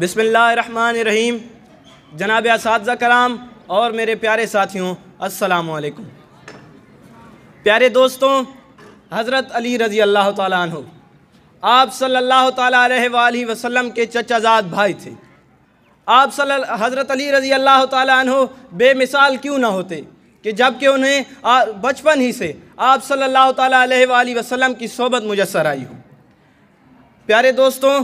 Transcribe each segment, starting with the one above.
रहीम जनाब इस कराम और मेरे प्यारे साथियों असलकुम प्यारे दोस्तों हज़रत अली रज़ी अल्लाह तु आप सल्लल्लाहु अलैहि वसल्लम के चचाजाद भाई थे आप सल हज़रत अली रज़ी अल्लाह तु बेमिसाल क्यों ना होते कि जबकि उन्हें बचपन ही से आप सल्लल्लाहु अलैहि वसल्लम की सोबत मुयसर आई हो प्यारे दोस्तों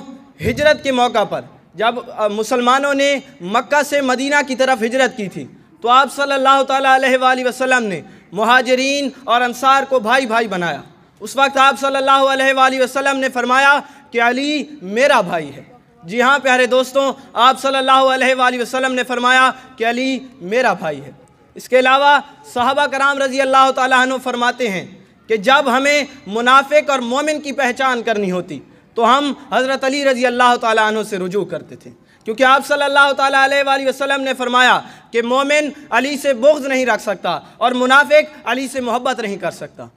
हिजरत के मौका पर जब मुसलमानों ने मक्का से मदीना की तरफ हिजरत की थी तो आप सल्लल्लाहु अलैहि वसल्लम ने महाजरीन और अंसार को भाई भाई बनाया उस वक्त आप सल्लल्लाहु अलैहि वसल्लम ने फरमाया कि अली मेरा भाई है जी हाँ प्यारे दोस्तों आप सल्लल्लाहु अलैहि वसल्लम ने फरमाया कि अली मेरा भाई है इसके अलावा साहबा कराम रज़ी अल्लाह तु फरमाते हैं कि जब हमें मुनाफिक और मोमिन की पहचान करनी होती तो हम हज़रत अली रज़ी अल्लाह तु से रुजू करते थे क्योंकि आप सल्लल्लाहु अलैहि वसल्लम ने फरमाया कि मोमिन अली से बोग्ज़ नहीं रख सकता और मुनाफिक अली से मोहब्बत नहीं कर सकता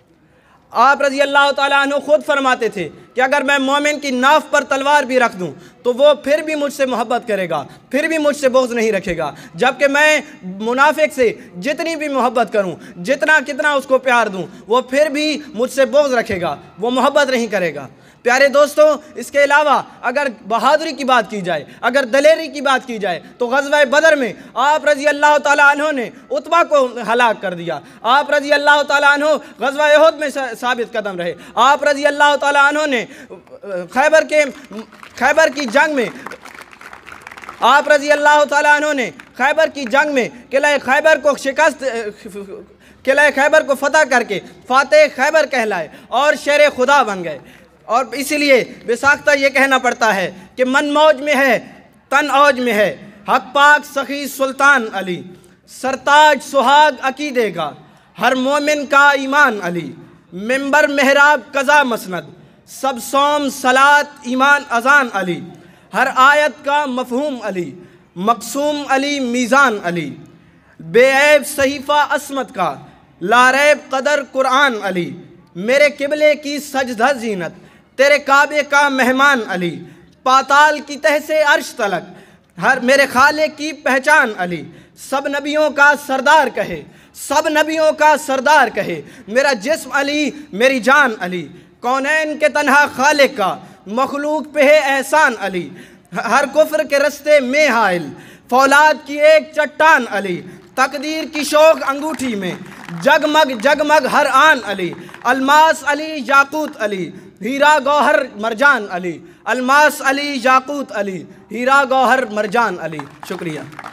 आप रज़ी अल्लाह तु खुद फरमाते थे कि अगर मैं मोमिन की नाफ पर तलवार भी रख दूँ तो वो फिर भी मुझसे मोहब्बत करेगा फिर भी मुझसे बोझ नहीं रखेगा जबकि मैं मुनाफिक से जितनी भी मोहब्बत करूँ जितना कितना उसको प्यार दूँ वो फिर भी मुझसे बोझ रखेगा वो मोहब्बत नहीं करेगा प्यारे दोस्तों इसके अलावा अगर बहादुरी की बात की जाए अगर दलेरी की बात की जाए तो गजवा बदर में आप रजी अल्लाह तहों ने उतबा को हलाक कर दिया आप रजी अल्लाह तहों गजवा में साबित कदम रहे आप रजी अल्लाह तहों ने खैबर के खैबर की जंग में आप रजी अल्लाह तु ने खैबर की जंग में किला खैबर को शिकस्त किला खैबर को फतह करके फातह खैबर कहलाए और शेर खुदा बन गए और इसीलिए विसाख्ता ये कहना पड़ता है कि मन मौज में है तन औज में है हक पाक सखी सुल्तान अली सरताज सुहाग अकी देगा हर मोमिन का ईमान अली मेंबर मेहराब कज़ा मसनद सब सोम सलात ईमान अजान अली हर आयत का मफहूम अली मकसूम अली मीज़ान अली बेऐब सहीफ़ा असमत का लारैब कदर कुरान अली मेरे किबले की सजदा जीनत तेरे काबे का मेहमान अली पाताल की तह से अर्श तलक हर मेरे खाले की पहचान अली सब नबियों का सरदार कहे सब नबियों का सरदार कहे मेरा जिस्म अली मेरी जान अली कौनैन के तनहा खालिक का मखलूक पे है एहसान अली हर कुफर के रस्ते में हायल फौलाद की एक चट्टान अली तकदीर की शौक अंगूठी में जगमग जगमग हर आन अली अलमास अली याकूत अली हीरा गौहर मरजान अली अलमास अली याकूत अली हीरा गौहर मरजान अली शुक्रिया